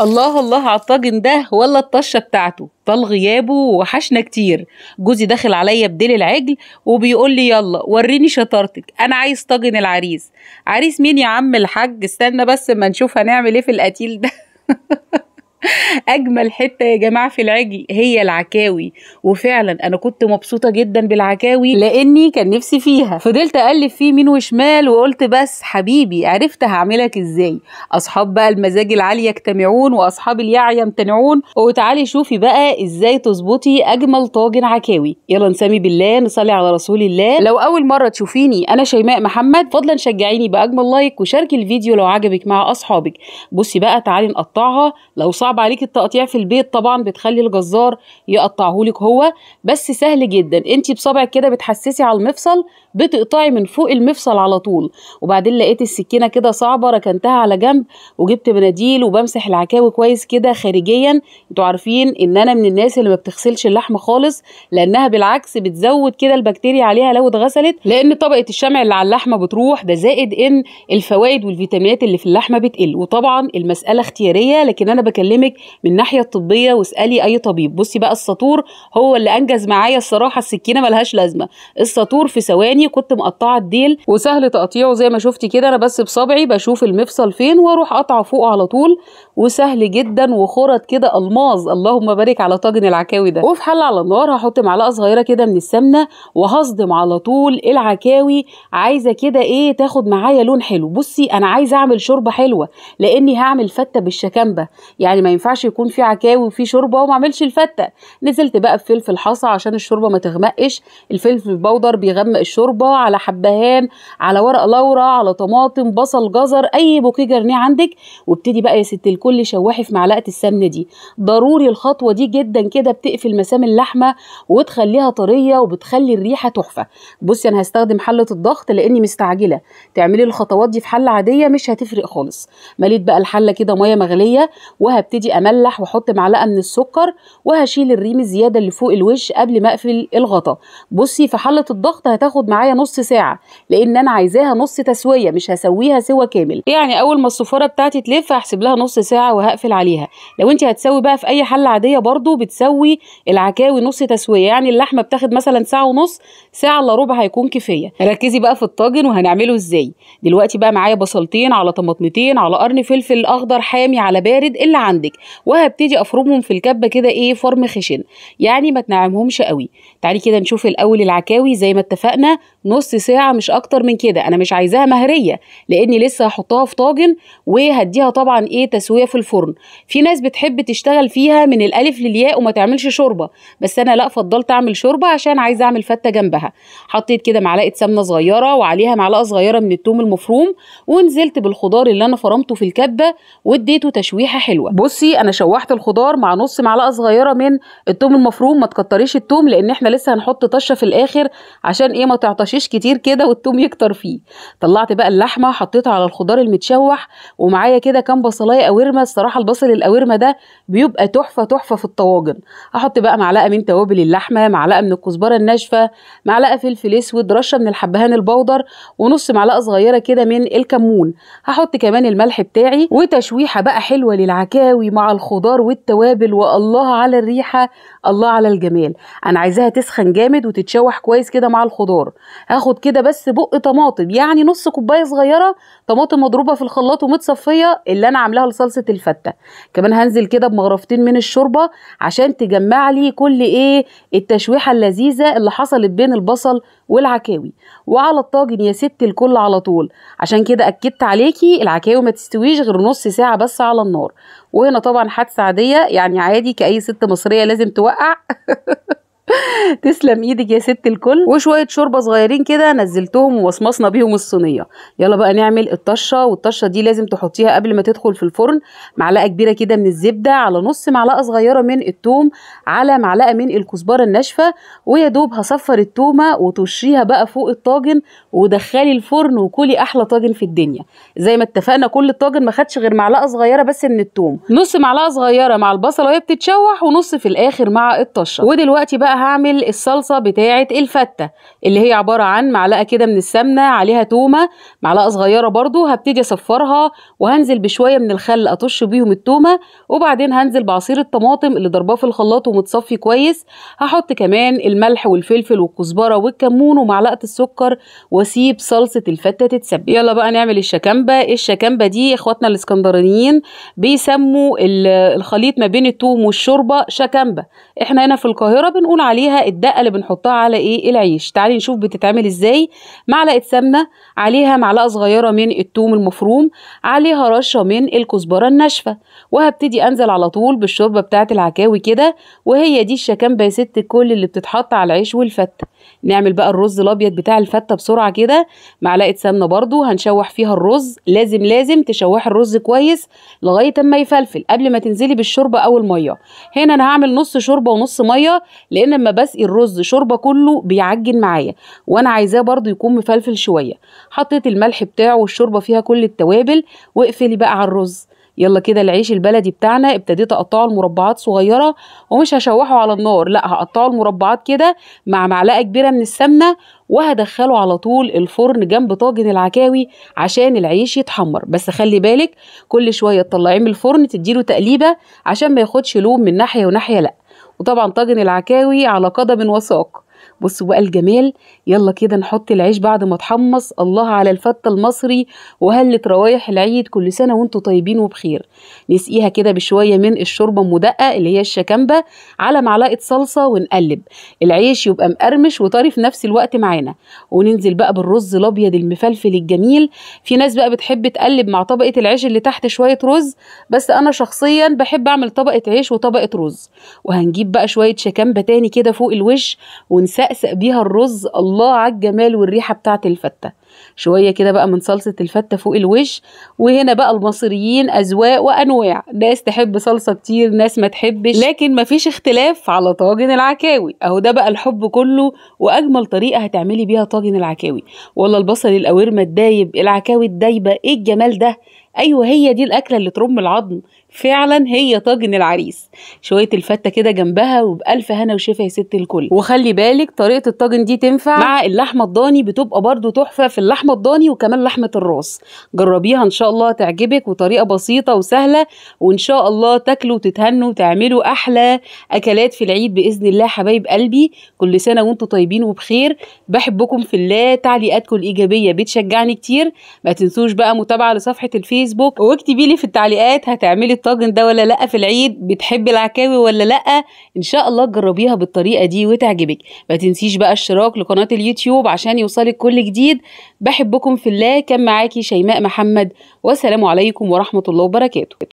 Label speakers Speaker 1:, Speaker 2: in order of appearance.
Speaker 1: الله الله على الطاجن ده ولا الطشه بتاعته طال غيابه وحشنا كتير جوزي داخل عليا بديل العجل وبيقول لي يلا وريني شطارتك انا عايز طاجن العريس عريس مين يا عم الحاج استنى بس ما نشوف هنعمل ايه في القتيل ده اجمل حته يا جماعه في العجل هي العكاوي وفعلا انا كنت مبسوطه جدا بالعكاوي لاني كان نفسي فيها فضلت اقلب فيه من وشمال وقلت بس حبيبي عرفت هعملك ازاي اصحاب بقى المزاج العالي يجتمعون واصحاب اليعي يمتنعون وتعالي شوفي بقى ازاي تظبطي اجمل طاجن عكاوي يلا نسمي بالله نصلي على رسول الله لو اول مره تشوفيني انا شيماء محمد فضلا شجعيني باجمل لايك وشاركي الفيديو لو عجبك مع اصحابك بصي بقى تعالي نقطعها لو صعب صعب عليك التقطيع في البيت طبعا بتخلي الجزار يقطعهولك هو بس سهل جدا انت بصبعك كده بتحسسي على المفصل بتقطعي من فوق المفصل على طول وبعدين لقيت السكينه كده صعبه ركنتها على جنب وجبت مناديل وبمسح العكاوي كويس كده خارجيا انتوا عارفين ان انا من الناس اللي ما بتغسلش اللحم خالص لانها بالعكس بتزود كده البكتيريا عليها لو اتغسلت لان طبقه الشمع اللي على اللحمه بتروح ده زائد ان الفوائد والفيتامينات اللي في اللحمه بتقل وطبعا المساله اختياريه لكن انا بكلم اكلمك من الناحيه الطبيه واسالي اي طبيب بصي بقى السطور هو اللي انجز معايا الصراحه السكينه ملهاش لازمه السطور في ثواني كنت مقطعه الديل وسهل تقطيعه زي ما شفتي كده انا بس بصبعي بشوف المفصل فين واروح قطعه فوقه على طول وسهل جدا وخرط كده الماظ اللهم بارك على طاجن العكاوي ده وفي حل على النار هحط معلقه صغيره كده من السمنه وهصدم على طول العكاوي عايزه كده ايه تاخد معايا لون حلو بصي انا عايزه اعمل شوربه حلوه لاني هعمل فته بالشكامبه يعني ما ينفعش يكون في عكاوي وفي شوربه وما اعملش الفته نزلت بقى بفلفل حصى عشان الشوربه ما تغمقش الفلفل البودر بيغمق الشوربه على حبهان على ورق لورا على طماطم بصل جزر اي بوكيه جرنيه عندك وابتدي بقى يا ست الكل شوحي في معلقه السمنه دي ضروري الخطوه دي جدا كده بتقفل مسام اللحمه وتخليها طريه وبتخلي الريحه تحفه بصي انا هستخدم حله الضغط لاني مستعجله تعملي الخطوات دي في حله عاديه مش هتفرق خالص مليت بقى الحله كده ميه مغليه وهبتدي هبتدي املح واحط معلقه من السكر وهشيل الريم الزياده اللي فوق الوش قبل ما اقفل الغطا بصي في حله الضغط هتاخد معايا نص ساعه لان انا عايزاها نص تسويه مش هسويها سوا كامل يعني اول ما الصفاره بتاعتي تلف هحسب لها نص ساعه وهقفل عليها لو انت هتسوي بقى في اي حله عاديه برضو بتسوي العكاوي نص تسويه يعني اللحمه بتاخد مثلا ساعه ونص ساعه الا ربع هيكون كفايه ركزي بقى في الطاجن وهنعمله ازاي دلوقتي بقى معايا بصلتين على طماطمتين على قرن فلفل اخضر حامي على بارد اللي عندك عندك وهبتدي افرمهم في الكبه كده ايه فرم خشن يعني ما تنعمهمش قوي تعالي كده نشوف الاول العكاوي زي ما اتفقنا نص ساعه مش اكتر من كده انا مش عايزاها مهريه لاني لسه هحطها في طاجن وهديها طبعا ايه تسويه في الفرن في ناس بتحب تشتغل فيها من الالف للياء وما تعملش شوربه بس انا لا فضلت اعمل شوربه عشان عايزه اعمل فته جنبها حطيت كده معلقه سمنه صغيره وعليها معلقه صغيره من الثوم المفروم ونزلت بالخضار اللي انا فرمته في الكبه واديته تشويحه حلوه بص بصي انا شوحت الخضار مع نص معلقه صغيره من التوم المفروم ما تكتريش التوم لان احنا لسه هنحط طشه في الاخر عشان ايه ما تعطشيش كتير كده والتوم يكتر فيه طلعت بقى اللحمه حطيتها على الخضار المتشوح ومعايا كده كام بصلايه قويرمه الصراحه البصل القويرمه ده بيبقى تحفه تحفه في الطواجن هحط بقى معلقه من توابل اللحمه معلقه من الكزبره الناشفه معلقه فلفل اسود رشه من الحبهان البودر ونص معلقه صغيره كده من الكمون هحط كمان الملح بتاعي وتشويحه بقى حلوه للعكاوي قوي مع الخضار والتوابل والله على الريحه الله على الجمال انا عايزاها تسخن جامد وتتشوح كويس كده مع الخضار هاخد كده بس بق طماطم يعني نص كوبايه صغيره طماطم مضروبه في الخلاط ومتصفيه اللي انا عاملاها لصلصه الفته كمان هنزل كده بمغرفتين من الشوربه عشان تجمع لي كل ايه التشويحه اللذيذه اللي حصلت بين البصل والعكاوي وعلى الطاجن يا ست الكل على طول عشان كده اكدت عليكي العكاوي ما تستويش غير نص ساعه بس على النار وهنا طبعا حادثه عاديه يعني عادي كاي ست مصريه لازم توقع تسلم ايدك يا ست الكل وشويه شوربه صغيرين كده نزلتهم ووصمصنا بيهم الصينيه يلا بقى نعمل الطشه والطشه دي لازم تحطيها قبل ما تدخل في الفرن معلقه كبيره كده من الزبده على نص معلقه صغيره من الثوم على معلقه من الكزبره الناشفه ويا دوب هصفر التومه وترشيها بقى فوق الطاجن ودخلي الفرن وكلي احلى طاجن في الدنيا زي ما اتفقنا كل الطاجن ما خدش غير معلقه صغيره بس من الثوم نص معلقه صغيره مع البصله وهي بتتشوح ونص في الاخر مع الطشه ودلوقتي بقى هعمل الصلصة بتاعة الفتة اللي هي عبارة عن معلقة كده من السمنة عليها تومة معلقة صغيرة برضو هبتدي اصفرها وهنزل بشوية من الخل اطش بيهم التومة وبعدين هنزل بعصير الطماطم اللي ضرباه في الخلاط ومتصفي كويس هحط كمان الملح والفلفل والكزبرة والكمون ومعلقة السكر واسيب صلصة الفتة تتسبك يلا بقى نعمل الشكمبة الشكمبة دي اخواتنا الاسكندرانيين بيسموا الخليط ما بين التوم والشوربة شكمبة احنا هنا في القاهرة بنقول عليها الدقه اللي بنحطها على ايه العيش تعالي نشوف بتتعمل ازاي معلقه سمنه عليها معلقه صغيره من الثوم المفروم عليها رشه من الكزبره الناشفه وهبتدي انزل على طول بالشوربه بتاعه العكاوي كده وهي دي الشكامبه يا ست الكل اللي بتتحط على العيش والفته نعمل بقى الرز الابيض بتاع الفته بسرعه كده معلقه سمنه برضو هنشوح فيها الرز لازم لازم تشوحي الرز كويس لغايه اما يفلفل قبل ما تنزلي بالشوربه او الميه هنا انا هعمل نص شوربه ونص ميه لان لما بسقي الرز شوربه كله بيعجن معايا وانا عايزاه برضو يكون مفلفل شويه حطيت الملح بتاعه والشوربه فيها كل التوابل واقفلي بقى على الرز يلا كده العيش البلدي بتاعنا ابتديت اقطعه لمربعات صغيره ومش هشوحه على النار لا هقطعه المربعات كده مع معلقه كبيره من السمنه وهدخله على طول الفرن جنب طاجن العكاوي عشان العيش يتحمر بس خلي بالك كل شويه تطلعيه من الفرن تديله تقليبه عشان ما ياخدش لون من ناحيه وناحيه لا وطبعا طاجن العكاوي على قدم وساق بصوا بقى الجمال يلا كده نحط العيش بعد ما اتحمص الله على الفته المصري وهلت روايح العيد كل سنه وانتم طيبين وبخير نسقيها كده بشويه من الشوربه المدقه اللي هي الشكمبه على معلقه صلصه ونقلب العيش يبقى مقرمش وطري في نفس الوقت معانا وننزل بقى بالرز الابيض المفلفل الجميل في ناس بقى بتحب تقلب مع طبقه العيش اللي تحت شويه رز بس انا شخصيا بحب اعمل طبقه عيش وطبقه رز وهنجيب بقى شويه شكمبه تاني كده فوق الوش ونسقي نسقسق بيها الرز الله على الجمال والريحه بتاعت الفته شويه كده بقى من صلصه الفته فوق الوش وهنا بقى المصريين اذواق وانواع ناس تحب صلصه كتير ناس ما تحبش لكن مفيش اختلاف على طاجن العكاوي اهو ده بقى الحب كله واجمل طريقه هتعملي بيها طاجن العكاوي ولا البصل القوير الدايب العكاوي الدايبه ايه الجمال ده ايوه هي دي الاكله اللي ترم العظم فعلا هي طاجن العريس شويه الفته كده جنبها وبالف هنا وشفا يا ست الكل وخلي بالك طريقه الطاجن دي تنفع مع اللحمه الضاني بتبقى برده تحفه في اللحمه الضاني وكمان لحمه الراس جربيها ان شاء الله تعجبك وطريقه بسيطه وسهله وان شاء الله تاكلوا وتتهنوا وتعملوا احلى اكلات في العيد باذن الله حبايب قلبي كل سنه وانتم طيبين وبخير بحبكم في الله تعليقاتكم الايجابيه بتشجعني كتير ما تنسوش بقى متابعه لصفحه الفيسبوك واكتبي لي في التعليقات هتعملي الطاجن ده ولا لا في العيد بتحبي العكاوي ولا لا ان شاء الله تجربيها بالطريقه دي وتعجبك ما تنسيش بقى اشتراك لقناه اليوتيوب عشان يوصلك كل جديد بحبكم في الله كان معاكي شيماء محمد والسلام عليكم ورحمه الله وبركاته